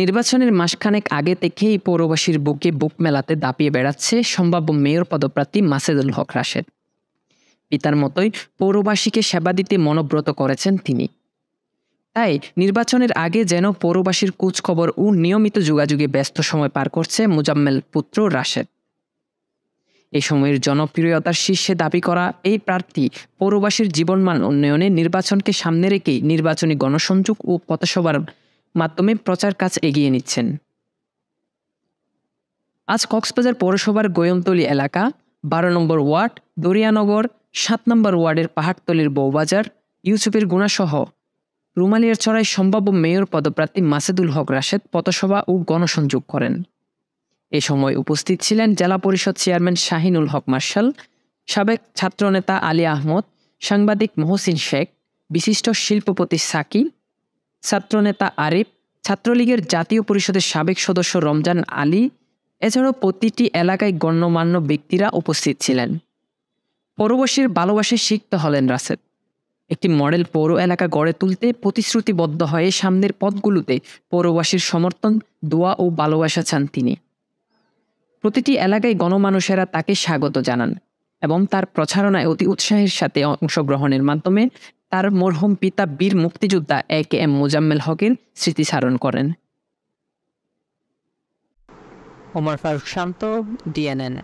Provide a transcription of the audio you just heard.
নির্বাচনের মাসখানেক আগে থেকেই পৌরবাসীর বুকে বুক মেলাতে দাপিয়ে বেড়াচ্ছে সম্ভাব্য মেয়র পদপ্রার্থী মাসেদুল হক রাশেদ পিতার মতোই পৌরবাসীকে সেবা দিতে মনোব্রত করেছেন তিনি তাই নির্বাচনের আগে যেন পৌরবাসীর কুচখবর ও নিয়মিত যোগাযোগে ব্যস্ত সময় পার করছে মুজাম্মেল পুত্র রাশেদ এ সময়ের জনপ্রিয়তার শীর্ষে দাবি করা এই প্রার্থী পৌরবাসীর জীবনমান উন্নয়নে নির্বাচনকে সামনে রেখেই নির্বাচনী গণসংযোগ ও পথসভার মাধ্যমে প্রচার কাজ এগিয়ে নিচ্ছেন আজ কক্সবাজার পৌরসভার গোয়মতলী এলাকা বারো নম্বর ওয়ার্ড দরিয়ানগর সাত নম্বর ওয়ার্ডের পাহাড়তলির বৌবাজার ইউসুফের গুণাসহ রুমালিয়ার চড়ায় সম্ভাব্য মেয়র পদপ্রার্থী মাসেদুল হক রাশেদ পথসভা ও গণসংযোগ করেন এ সময় উপস্থিত ছিলেন জেলা পরিষদ চেয়ারম্যান শাহিনুল হক মার্শাল সাবেক ছাত্রনেতা আলী আহমদ সাংবাদিক মহসিন শেখ বিশিষ্ট শিল্পপতি সাকিব ছাত্রনেতা আরিফ ছাত্রলীগের জাতীয় পরিষদের সাবেক সদস্য রমজান আলী এছাড়াও প্রতিটি এলাকায় গণ্যমান্য ব্যক্তিরা উপস্থিত ছিলেন পরবাসীর ভালোবাসে শিক্ত হলেন রাসেদ একটি মডেল পৌর এলাকা গড়ে তুলতে প্রতিশ্রুতিবদ্ধ হয়ে সামনের পদগুলোতে পৌরবাসীর সমর্থন দোয়া ও ভালোবাসা চান তিনি প্রতিটি এলাকায় গণমানুষেরা তাকে স্বাগত জানান এবং তার প্রচারণায় অতি উৎসাহের সাথে অংশগ্রহণের মাধ্যমে তার মরহুম পিতা বীর মুক্তিযোদ্ধা এ কে এম মোজাম্মেল হকের স্মৃতিসারণ করেন ওমর ফারুক শান্ত ডিএনএন